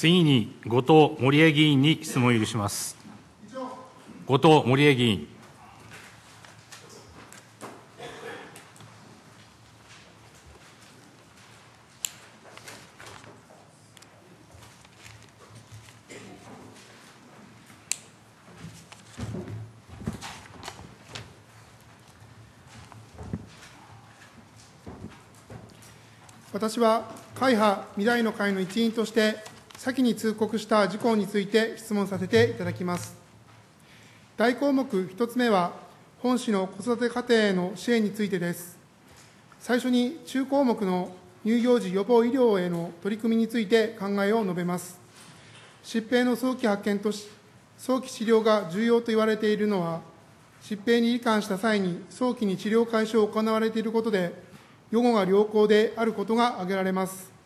次に後藤森江議員に質問を許します。後藤森江議員。私は会派未来の会の一員として先に通告した事項について質問させていただきます。大項目1つ目は、本市の子育て家庭への支援についてです。最初に中項目の乳幼児予防医療への取り組みについて考えを述べます。疾病の早期発見とし、早期治療が重要と言われているのは、疾病に罹患した際に早期に治療開始を行われていることで、予後が良好であることが挙げられます。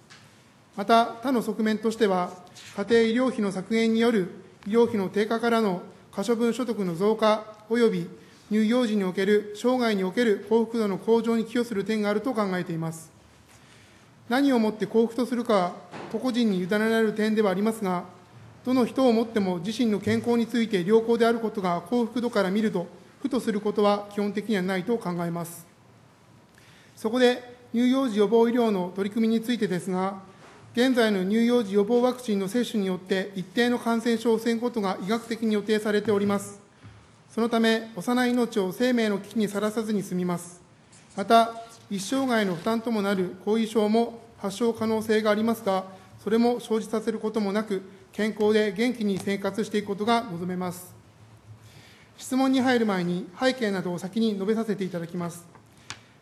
また、他の側面としては、家庭医療費の削減による医療費の低下からの可処分所得の増加及び乳幼児における生涯における幸福度の向上に寄与する点があると考えています。何をもって幸福とするかは、個々人に委ねられる点ではありますが、どの人をもっても自身の健康について良好であることが幸福度から見ると、負とすることは基本的にはないと考えます。そこで、乳幼児予防医療の取り組みについてですが、現在の乳幼児予防ワクチンの接種によって、一定の感染症を防ぐことが医学的に予定されております。そのため、幼い命を生命の危機にさらさずに済みます。また、一生涯の負担ともなる後遺症も発症可能性がありますが、それも生じさせることもなく、健康で元気に生活していくことが望めます。質問に入る前に、背景などを先に述べさせていただきます。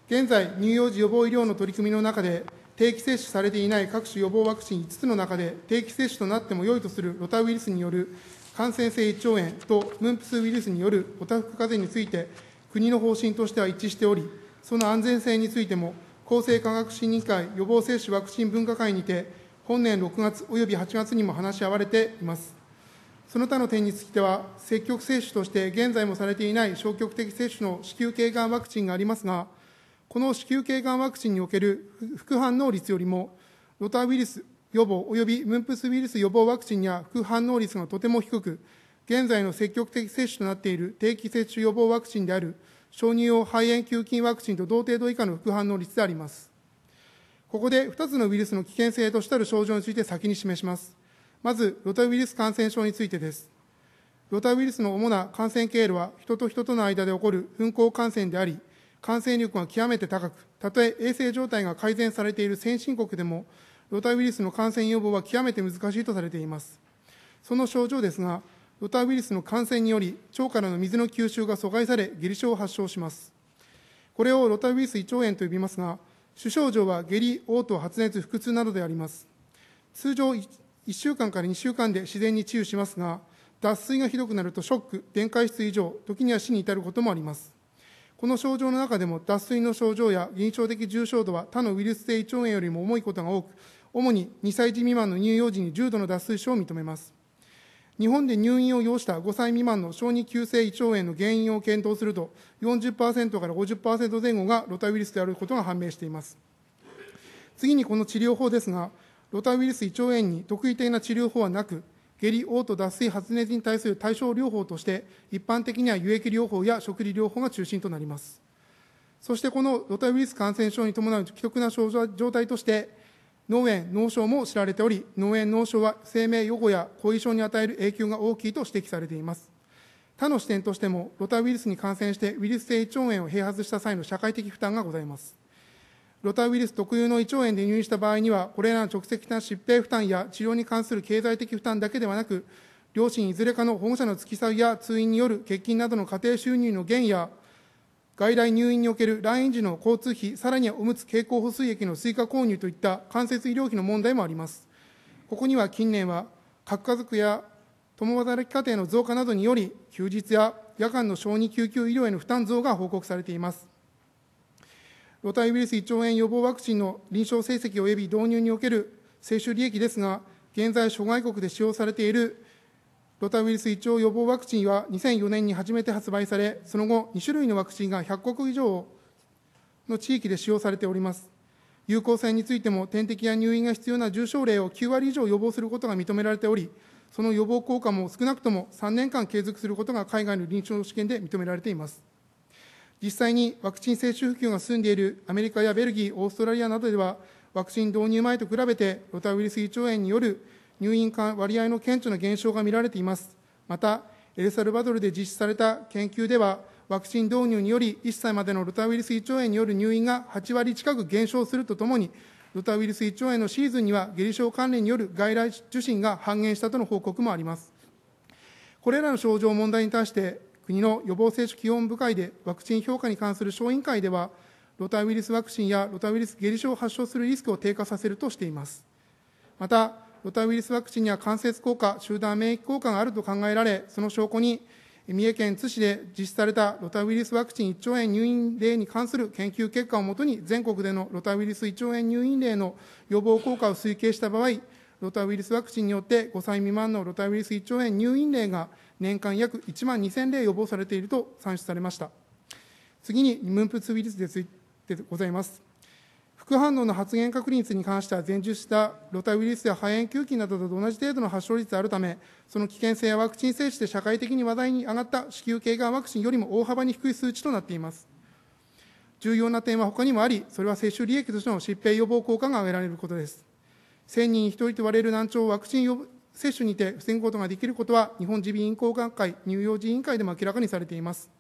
現在、乳幼児予防医療の取り組みの中で、定期接種されていない各種予防ワクチン5つの中で、定期接種となってもよいとするロタウイルスによる感染性胃腸炎とムンプスウイルスによるおたふく風邪について、国の方針としては一致しており、その安全性についても、厚生科学審議会予防接種ワクチン分科会にて、本年6月および8月にも話し合われています。その他の点については、積極接種として現在もされていない消極的接種の子宮頸がんワクチンがありますが、この子宮頸がんワクチンにおける副反応率よりも、ロタウイルス予防及びムンプスウイルス予防ワクチンには副反応率がとても低く、現在の積極的接種となっている定期接種予防ワクチンである小乳用肺炎球菌ワクチンと同程度以下の副反応率であります。ここで2つのウイルスの危険性としたる症状について先に示します。まず、ロタウイルス感染症についてです。ロタウイルスの主な感染経路は、人と人との間で起こる運行感染であり、感染力が極めて高く、たとえ衛生状態が改善されている先進国でも、ロタウイルスの感染予防は極めて難しいとされています。その症状ですが、ロタウイルスの感染により、腸からの水の吸収が阻害され、下痢症を発症します。これをロタウイルス胃腸炎と呼びますが、主症状は下痢、嘔吐、発熱、腹痛などであります。通常1週間から2週間で自然に治癒しますが、脱水がひどくなるとショック、電解質異常、時には死に至ることもあります。この症状の中でも脱水の症状や臨床的重症度は他のウイルス性胃腸炎よりも重いことが多く、主に2歳児未満の乳幼児に重度の脱水症を認めます。日本で入院を要した5歳未満の小児急性胃腸炎の原因を検討すると40%から50%前後がロタウイルスであることが判明しています。次にこの治療法ですが、ロタウイルス胃腸炎に特異的な治療法はなく、下痢、嘔吐、脱水、発熱に対する対症療法として、一般的には輸液療法や食事療法が中心となります。そしてこのロタウイルス感染症に伴う既得な症状態として、脳炎、脳症も知られており、脳炎、脳症は生命予後や後遺症に与える影響が大きいと指摘されています。他の視点としても、ロタウイルスに感染してウイルス性胃腸炎を併発した際の社会的負担がございます。ロタウイルス特有の胃腸炎で入院した場合には、これらの直接的な疾病負担や治療に関する経済的負担だけではなく、両親いずれかの保護者の付き添いや通院による欠勤などの家庭収入の減や、外来入院における来院時の交通費、さらにはおむつ経口補水液の追加購入といった間接医療費の問題もあります。ここには近年は、核家族や共働き家庭の増加などにより、休日や夜間の小児救急医療への負担増が報告されています。ロタウイルス1兆円予防ワクチンの臨床成績及び導入における接種利益ですが、現在、諸外国で使用されているロタウイルス胃腸予防ワクチンは2004年に初めて発売され、その後、2種類のワクチンが100国以上の地域で使用されております。有効性についても、点滴や入院が必要な重症例を9割以上予防することが認められており、その予防効果も少なくとも3年間継続することが海外の臨床試験で認められています。実際にワクチン接種普及が進んでいるアメリカやベルギー、オーストラリアなどでは、ワクチン導入前と比べて、ロタウイルス胃腸炎による入院間割合の顕著な減少が見られています。また、エルサルバドルで実施された研究では、ワクチン導入により、1歳までのロタウイルス胃腸炎による入院が8割近く減少するとともに、ロタウイルス胃腸炎のシーズンには、下痢症関連による外来受診が半減したとの報告もあります。これらの症状問題に対して、国の予防接種基本部会でワクチン評価に関する小委員会では、ロタウイルスワクチンやロタウイルス下痢症を発症するリスクを低下させるとしています。また、ロタウイルスワクチンには関節効果、集団免疫効果があると考えられ、その証拠に、三重県津市で実施されたロタウイルスワクチン1兆円入院例に関する研究結果をもとに、全国でのロタウイルス1兆円入院例の予防効果を推計した場合、ロタウイルスワクチンによって5歳未満のロタウイルス1兆円入院例が年間約1万2000例予防されていると算出されました。次に、ムンプスウイルスについてございます。副反応の発現確率に関しては、前述したロタウイルスや肺炎球菌などと同じ程度の発症率であるため、その危険性やワクチン接種で社会的に話題に上がった子宮頸がんワクチンよりも大幅に低い数値となっています。重要な点は他にもあり、それは接種利益としての疾病予防効果が挙げられることです。1000人に1人と言われる難聴ワクチン接種にて防ぐことができることは、日本耳鼻咽喉学会、乳幼児委員会でも明らかにされています。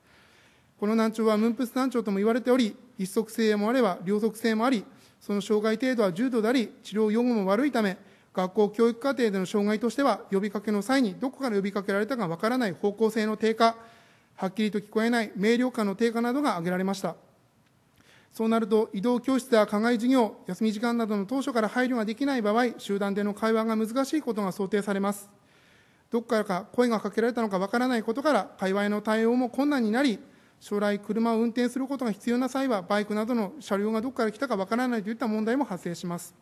この難聴はムンプス難聴とも言われており、一足性もあれば両足性もあり、その障害程度は重度であり、治療予後も悪いため、学校教育課程での障害としては、呼びかけの際にどこから呼びかけられたかわからない方向性の低下、はっきりと聞こえない明瞭感の低下などが挙げられました。そうなると、移動教室や課外授業、休み時間などの当初から配慮ができない場合、集団での会話が難しいことが想定されます。どこからか声がかけられたのかわからないことから、会話への対応も困難になり、将来車を運転することが必要な際は、バイクなどの車両がどこから来たかわからないといった問題も発生します。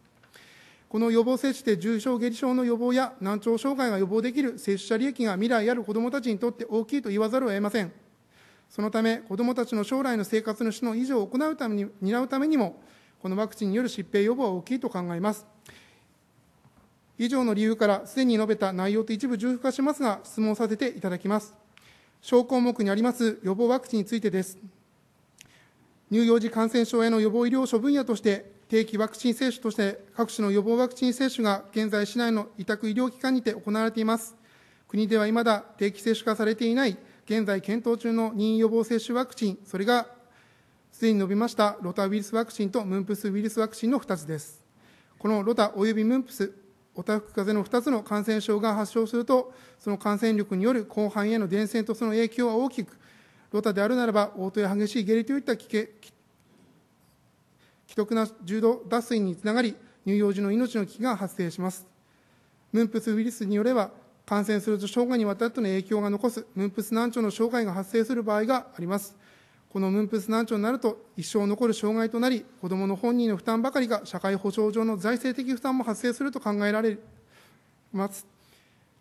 この予防接種で重症下痢症の予防や難聴障害が予防できる接種者利益が未来ある子どもたちにとって大きいと言わざるを得ません。そのため、子どもたちの将来の生活の質の維持を行うために、担うためにも、このワクチンによる疾病予防は大きいと考えます。以上の理由から、すでに述べた内容と一部重複化しますが、質問させていただきます。小項目にあります予防ワクチンについてです。乳幼児感染症への予防医療処分野として、定期ワクチン接種として各種の予防ワクチン接種が現在市内の委託医療機関にて行われています。国ではいまだ定期接種化されていない現在検討中の任意予防接種ワクチン、それがすでに伸びましたロタウイルスワクチンとムンプスウイルスワクチンの2つです。このロタおよびムンプス、オタフク風邪の2つの感染症が発症すると、その感染力による広範囲への伝染とその影響は大きく、ロタであるならば、嘔吐や激しい下痢といった危険既得な重度脱水につながり、乳幼児の命の危機が発生します。ムンプスウイルスによれば、感染すると生涯にわたっての影響が残す、ムンプス難聴の障害が発生する場合があります。このムンプス難聴になると一生残る障害となり、子どもの本人の負担ばかりが社会保障上の財政的負担も発生すると考えられます。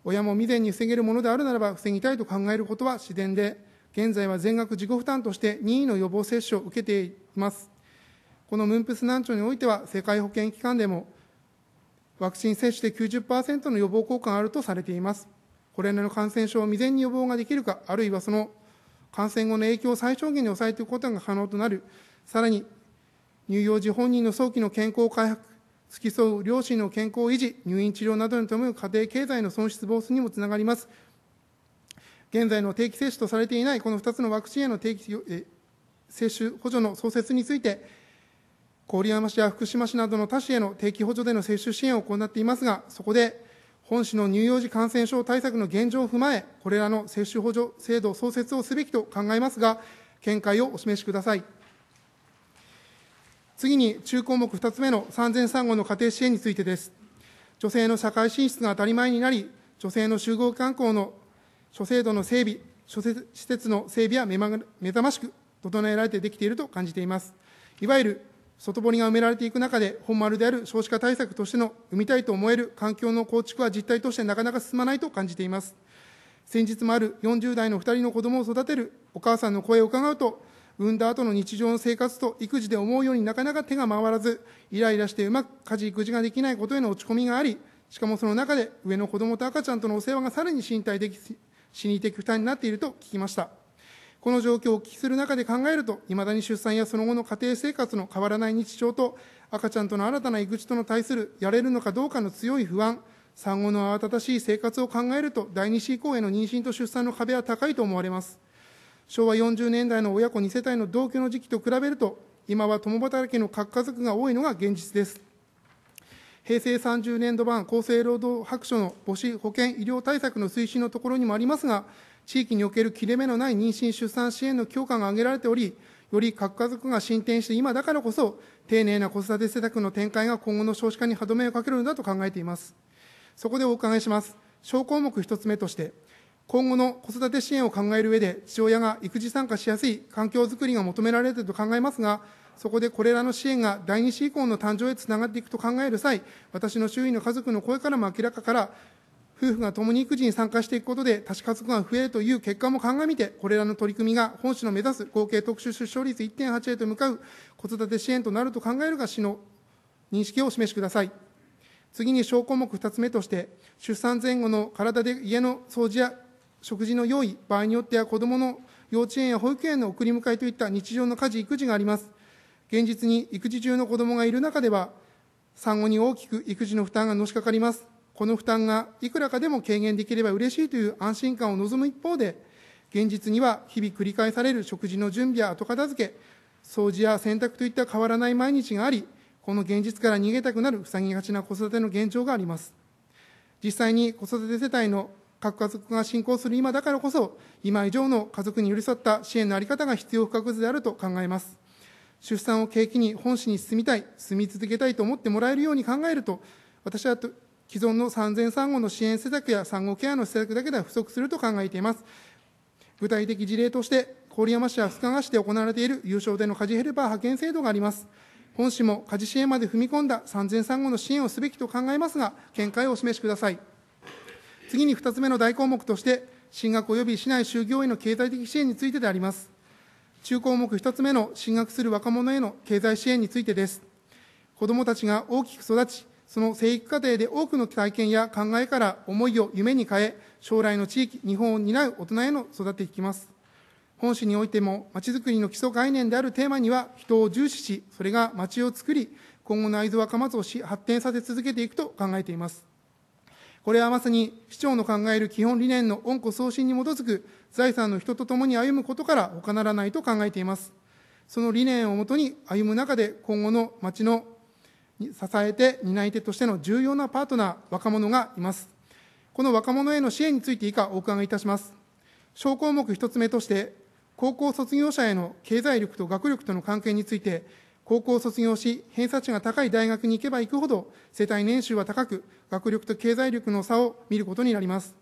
親も未然に防げるものであるならば、防ぎたいと考えることは自然で、現在は全額自己負担として任意の予防接種を受けています。このムンプス難聴においては、世界保健機関でも、ワクチン接種で90%の予防効果があるとされています。これらの感染症を未然に予防ができるか、あるいはその感染後の影響を最小限に抑えていくことが可能となる、さらに乳幼児本人の早期の健康回復、付き添う両親の健康維持、入院治療などに伴う家庭経済の損失防止にもつながります。現在の定期接種とされていないこの2つのワクチンへの定期接種補助の創設について、郡山市や福島市などの他市への定期補助での接種支援を行っていますが、そこで、本市の乳幼児感染症対策の現状を踏まえ、これらの接種補助制度創設をすべきと考えますが、見解をお示しください。次に、中項目2つ目の産前産後の家庭支援についてです。女性の社会進出が当たり前になり、女性の集合観光の諸制度の整備、諸施設の整備は目ま目覚ましく整えられてできていると感じています。いわゆる外堀が埋められていく中で、本丸である少子化対策としての生みたいと思える環境の構築は実態としてなかなか進まないと感じています。先日もある40代の2人の子供を育てるお母さんの声を伺うと、産んだ後の日常の生活と育児で思うようになかなか手が回らず、イライラしてうまく家事育児ができないことへの落ち込みがあり、しかもその中で上の子供と赤ちゃんとのお世話がさらに身体的、心理的負担になっていると聞きました。この状況をお聞きする中で考えると、いまだに出産やその後の家庭生活の変わらない日常と、赤ちゃんとの新たな育児との対するやれるのかどうかの強い不安、産後の慌ただしい生活を考えると、第2子以降への妊娠と出産の壁は高いと思われます。昭和40年代の親子2世帯の同居の時期と比べると、今は共働きの核家族が多いのが現実です。平成30年度版厚生労働白書の母子保健医療対策の推進のところにもありますが、地域における切れ目のない妊娠・出産支援の強化が挙げられており、より核家族が進展して今だからこそ、丁寧な子育て施策の展開が今後の少子化に歯止めをかけるのだと考えています。そこでお伺いします。小項目1つ目として、今後の子育て支援を考える上で、父親が育児参加しやすい環境づくりが求められていると考えますが、そこでこれらの支援が第二子以降の誕生へつながっていくと考える際、私の周囲の家族の声からも明らかから、夫婦が共に育児に参加していくことで、多子家族が増えるという結果も鑑みて、これらの取り組みが本市の目指す合計特殊出生率1.8へと向かう子育て支援となると考えるが、市の認識をお示しください。次に小項目2つ目として、出産前後の体で家の掃除や食事の用意、場合によっては子どもの幼稚園や保育園の送り迎えといった日常の家事、育児があります。現実に育児中の子どもがいる中では、産後に大きく育児の負担がのしかかります。この負担がいくらかでも軽減できれば嬉しいという安心感を望む一方で、現実には日々繰り返される食事の準備や後片付け、掃除や洗濯といった変わらない毎日があり、この現実から逃げたくなる塞ぎがちな子育ての現状があります。実際に子育て世帯の核家族が進行する今だからこそ、今以上の家族に寄り添った支援のあり方が必要不可欠であると考えます。出産を契機に本市に進みたい、住み続けたいと思ってもらえるように考えると、私はと既存の産前産後の支援施策や産後ケアの施策だけでは不足すると考えています。具体的事例として、郡山市や深川市で行われている有償での家事ヘルパー派遣制度があります。本市も家事支援まで踏み込んだ産前産後の支援をすべきと考えますが、見解をお示しください。次に2つ目の大項目として、進学及び市内就業への経済的支援についてであります。中項目1つ目の進学する若者への経済支援についてです。子どもたちが大きく育ち、その生育過程で多くの体験や考えから思いを夢に変え、将来の地域、日本を担う大人への育てていきます。本市においても、まちづくりの基礎概念であるテーマには、人を重視し、それが町を作り、今後の会津若松をし、発展させ続けていくと考えています。これはまさに、市長の考える基本理念の恩故送信に基づく、財産の人と共に歩むことから他ならないと考えています。その理念をもとに歩む中で、今後の町の支えて担い手としての重要なパートナー、若者がいます。この若者への支援について以下お伺いいたします。小項目1つ目として、高校卒業者への経済力と学力との関係について、高校を卒業し、偏差値が高い大学に行けば行くほど、世帯年収は高く、学力と経済力の差を見ることになります。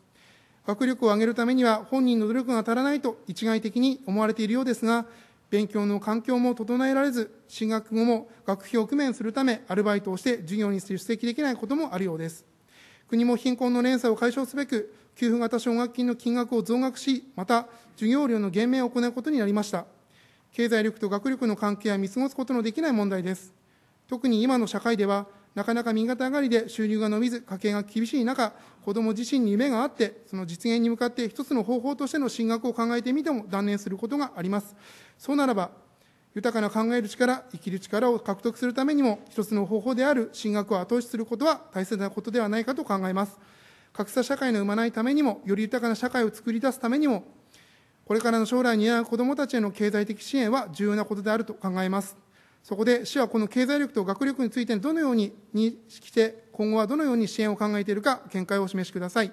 学力を上げるためには、本人の努力が足らないと一概的に思われているようですが、勉強の環境も整えられず、進学後も学費を工面するため、アルバイトをして授業に出席できないこともあるようです。国も貧困の連鎖を解消すべく、給付型奨学金の金額を増額し、また、授業料の減免を行うことになりました。経済力と学力の関係は見過ごすことのできない問題です。特に今の社会では、なかなか身肩上がりで収入が伸びず、家計が厳しい中、子ども自身に夢があって、その実現に向かって一つの方法としての進学を考えてみても断念することがあります。そうならば、豊かな考える力、生きる力を獲得するためにも、一つの方法である進学を後押しすることは大切なことではないかと考えます。格差社会の生まないためにも、より豊かな社会を作り出すためにも、これからの将来に担う子どもたちへの経済的支援は重要なことであると考えます。そこで市はこの経済力と学力についてどのように認識して、今後はどのように支援を考えているか、見解をお示しください。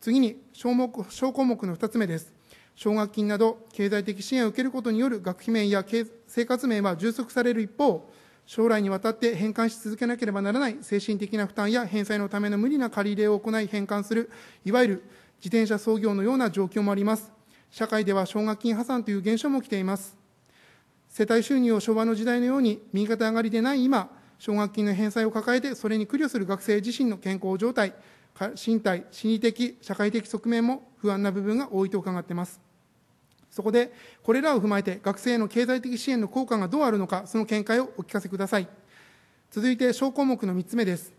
次に小目、小項目の2つ目です。奨学金など経済的支援を受けることによる学費面や生活面は充足される一方、将来にわたって返還し続けなければならない精神的な負担や返済のための無理な借り入れを行い返還する、いわゆる自転車操業のような状況もあります。社会では奨学金破産という現象も起きています。世帯収入を昭和の時代のように右肩上がりでない今、奨学金の返済を抱えて、それに苦慮する学生自身の健康状態、身体、心理的、社会的側面も不安な部分が多いと伺っています。そこで、これらを踏まえて、学生への経済的支援の効果がどうあるのか、その見解をお聞かせください。続いて、小項目の3つ目です。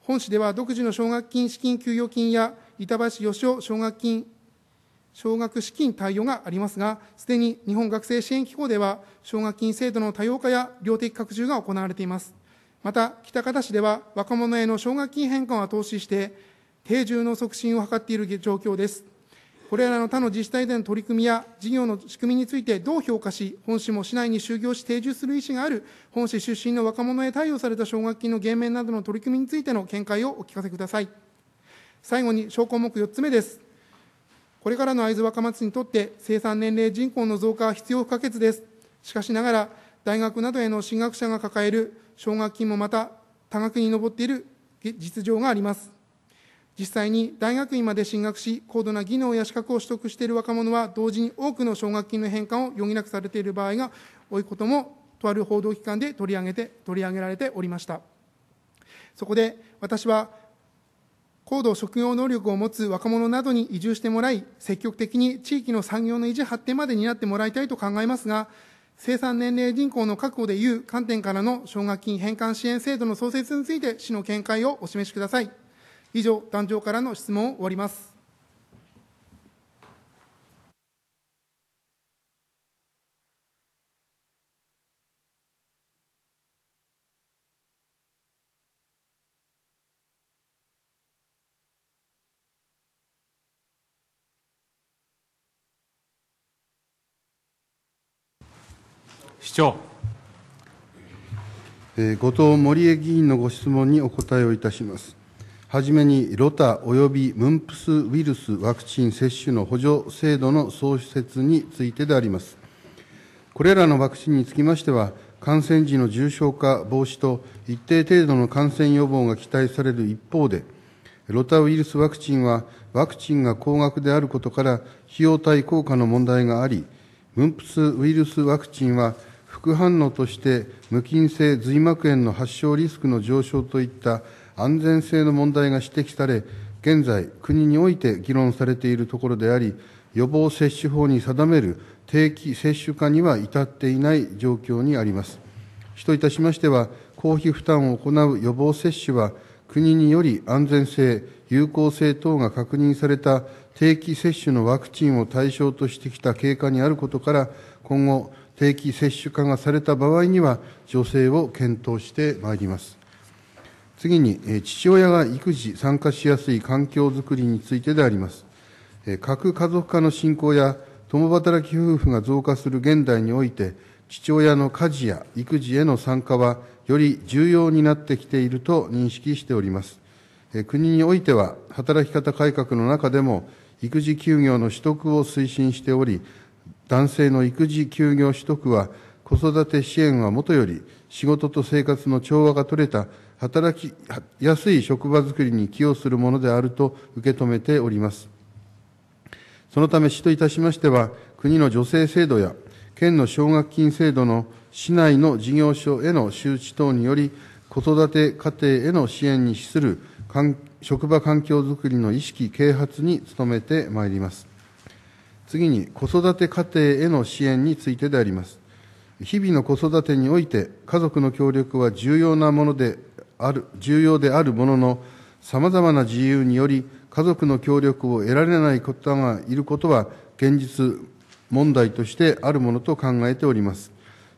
本市では、独自の奨学金資金給与金や、板橋義雄奨学金奨学資金対応がありますが、すでに日本学生支援機構では、奨学金制度の多様化や量的拡充が行われています。また、喜多方市では若者への奨学金返還を投資して、定住の促進を図っている状況です。これらの他の自治体での取り組みや事業の仕組みについてどう評価し、本市も市内に就業し定住する意思がある本市出身の若者へ貸与された奨学金の減免などの取り組みについての見解をお聞かせください。最後に、小項目4つ目です。これからの会津若松にとって生産年齢人口の増加は必要不可欠です。しかしながら、大学などへの進学者が抱える奨学金もまた多額に上っている実情があります。実際に大学院まで進学し、高度な技能や資格を取得している若者は、同時に多くの奨学金の返還を余儀なくされている場合が多いことも、とある報道機関で取り上げて取り上げられておりました。そこで私は高度職業能力を持つ若者などに移住してもらい、積極的に地域の産業の維持発展まで担ってもらいたいと考えますが、生産年齢人口の確保でいう観点からの奨学金返還支援制度の創設について、市の見解をお示しください。以上、壇上からの質問を終わります。市長。後藤森江議員のご質問にお答えをいたします。はじめに、ロタおよびムンプスウイルスワクチン接種の補助制度の創設についてであります。これらのワクチンにつきましては、感染時の重症化防止と一定程度の感染予防が期待される一方で、ロタウイルスワクチンは、ワクチンが高額であることから、費用対効果の問題があり、ムンプスウイルスワクチンは、副反応として無菌性髄膜炎の発症リスクの上昇といった安全性の問題が指摘され現在国において議論されているところであり予防接種法に定める定期接種化には至っていない状況にあります主といたしましては公費負担を行う予防接種は国により安全性有効性等が確認された定期接種のワクチンを対象としてきた経過にあることから今後定期接種化がされた場合には、助成を検討してまいります。次に、父親が育児、参加しやすい環境づくりについてであります。核家族化の進行や、共働き夫婦が増加する現代において、父親の家事や育児への参加は、より重要になってきていると認識しております。国においては、働き方改革の中でも、育児休業の取得を推進しており、男性の育児休業取得は子育て支援はもとより仕事と生活の調和が取れた働きやすい職場づくりに寄与するものであると受け止めておりますそのため市といたしましては国の助成制度や県の奨学金制度の市内の事業所への周知等により子育て家庭への支援に資する職場環境づくりの意識啓発に努めてまいります次に子育て家庭への支援についてであります日々の子育てにおいて家族の協力は重要なものである重要であるもののさまざまな自由により家族の協力を得られない方がいることは現実問題としてあるものと考えております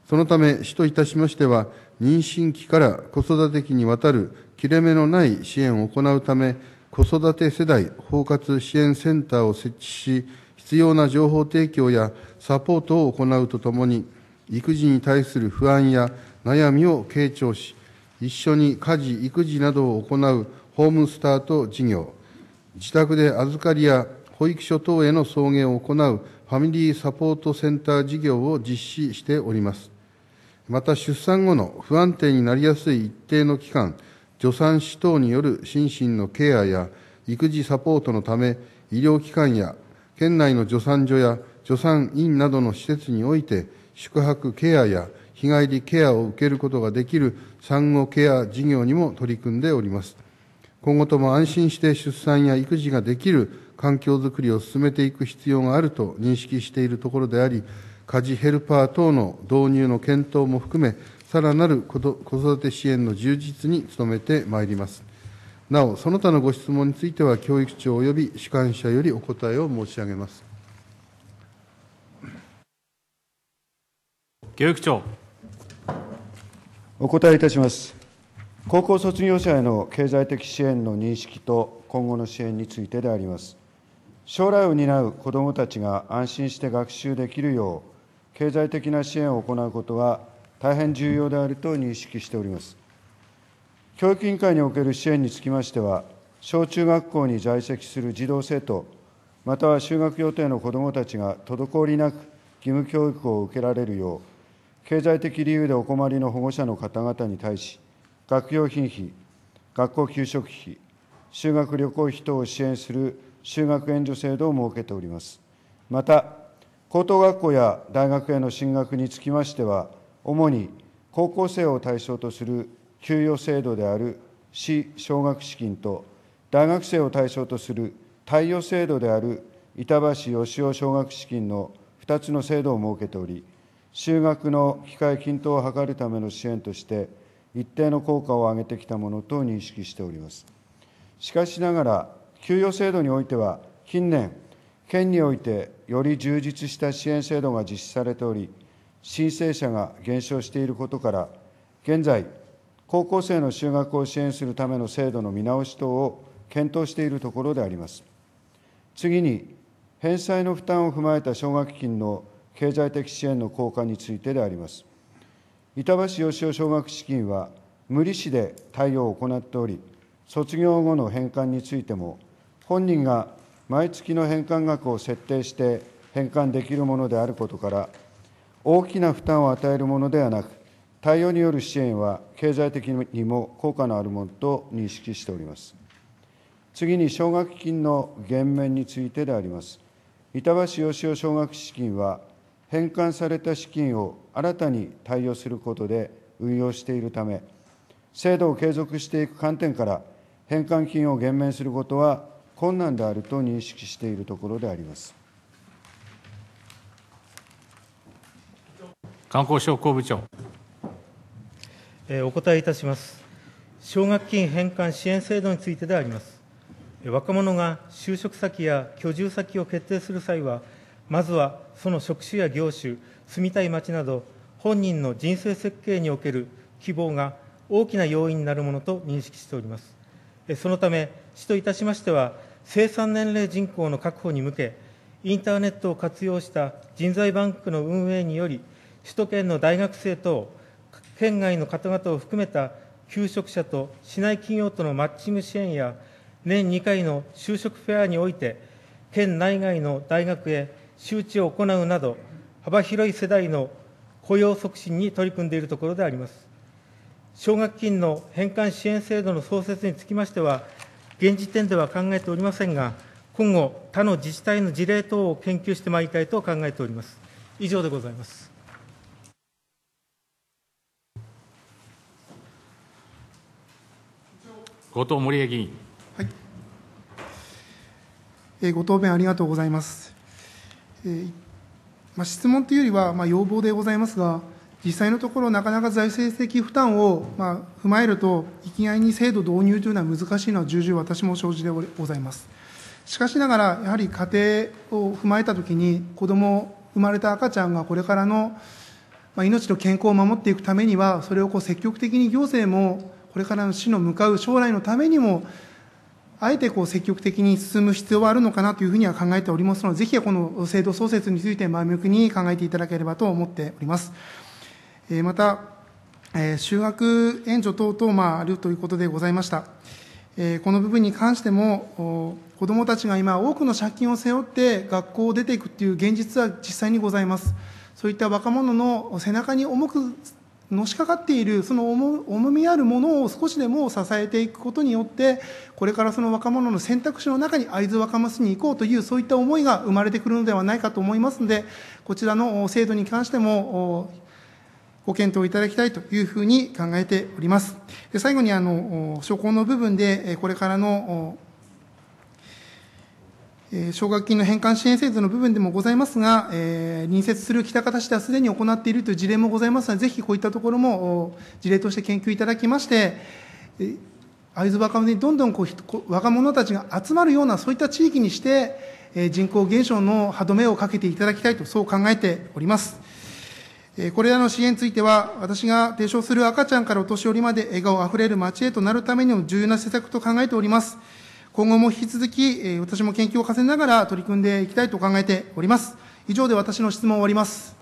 そのため市といたしましては妊娠期から子育て期にわたる切れ目のない支援を行うため子育て世代包括支援センターを設置し必要な情報提供やサポートを行うとともに、育児に対する不安や悩みを傾聴し、一緒に家事・育児などを行うホームスタート事業、自宅で預かりや保育所等への送迎を行うファミリーサポートセンター事業を実施しております。また出産後の不安定になりやすい一定の期間、助産師等による心身のケアや育児サポートのため、医療機関や県内の助産所や助産院などの施設において、宿泊ケアや日帰りケアを受けることができる産後ケア事業にも取り組んでおります。今後とも安心して出産や育児ができる環境づくりを進めていく必要があると認識しているところであり、家事ヘルパー等の導入の検討も含め、さらなる子育て支援の充実に努めてまいります。なお、その他のご質問については、教育長及び主管者よりお答えを申し上げます。教育長。お答えいたします。高校卒業者への経済的支援の認識と今後の支援についてであります。将来を担う子どもたちが安心して学習できるよう、経済的な支援を行うことは大変重要であると認識しております。教育委員会における支援につきましては、小中学校に在籍する児童・生徒、または就学予定の子どもたちが滞りなく義務教育を受けられるよう、経済的理由でお困りの保護者の方々に対し、学用品費、学校給食費、修学旅行費等を支援する修学援助制度を設けております。また、高等学校や大学への進学につきましては、主に高校生を対象とする給与制度である市奨学資金と大学生を対象とする貸与制度である板橋義雄奨学資金の2つの制度を設けており、就学の機会均等を図るための支援として、一定の効果を上げてきたものと認識しております。しかしながら、給与制度においては、近年、県においてより充実した支援制度が実施されており、申請者が減少していることから、現在、高校生の就学を支援するための制度の見直し等を検討しているところであります。次に、返済の負担を踏まえた奨学金の経済的支援の効果についてであります。板橋義雄奨学資金は、無利子で対応を行っており、卒業後の返還についても、本人が毎月の返還額を設定して返還できるものであることから、大きな負担を与えるものではなく、対応による支援は経済的にも効果のあるものと認識しております次に奨学金の減免についてであります板橋義雄奨学資金は返還された資金を新たに対応することで運用しているため制度を継続していく観点から返還金を減免することは困難であると認識しているところであります観光振興部長お答えいたします。奨学金返還支援制度についてであります。若者が就職先や居住先を決定する際は、まずはその職種や業種、住みたい街など、本人の人生設計における希望が大きな要因になるものと認識しております。そのため、市といたしましては、生産年齢人口の確保に向け、インターネットを活用した人材バンクの運営により、首都圏の大学生等、県外の方々を含めた求職者と市内企業とのマッチング支援や、年2回の就職フェアにおいて、県内外の大学へ周知を行うなど、幅広い世代の雇用促進に取り組んでいるところであります。奨学金の返還支援制度の創設につきましては、現時点では考えておりませんが、今後、他の自治体の事例等を研究してまいりたいと考えております。以上でございます。後藤森江議員。はいえー、ご答弁ありがとうございます。えーまあ、質問というよりは、まあ、要望でございますが、実際のところ、なかなか財政的負担を、まあ、踏まえると、いきなりに制度導入というのは難しいのは重々私も承知でございます。しかしながら、やはり家庭を踏まえたときに、子ども、生まれた赤ちゃんがこれからの、まあ、命と健康を守っていくためには、それをこう積極的に行政もこれからの死の向かう将来のためにも、あえてこう積極的に進む必要はあるのかなというふうには考えておりますので、ぜひこの制度創設について前向きに考えていただければと思っております。えー、また、えー、就学援助等々、まあ、あるということでございました。えー、この部分に関しても、子どもたちが今、多くの借金を背負って学校を出ていくという現実は実際にございます。そういった若者の背中に重くのしかかっているその重みあるものを少しでも支えていくことによってこれからその若者の選択肢の中に会津若松に行こうというそういった思いが生まれてくるのではないかと思いますのでこちらの制度に関してもご検討いただきたいというふうに考えております。で最後にあの、所項の部分で、これからの奨学金の返還支援制度の部分でもございますが、隣接する喜多方市ではすでに行っているという事例もございますので、ぜひこういったところも事例として研究いただきまして、会津若者にどんどんこう若者たちが集まるような、そういった地域にして、人口減少の歯止めをかけていただきたいと、そう考えております。これらの支援については、私が提唱する赤ちゃんからお年寄りまで笑顔あふれる街へとなるためにも重要な施策と考えております。今後も引き続き、私も研究を重ねながら取り組んでいきたいと考えております。以上で私の質問を終わります。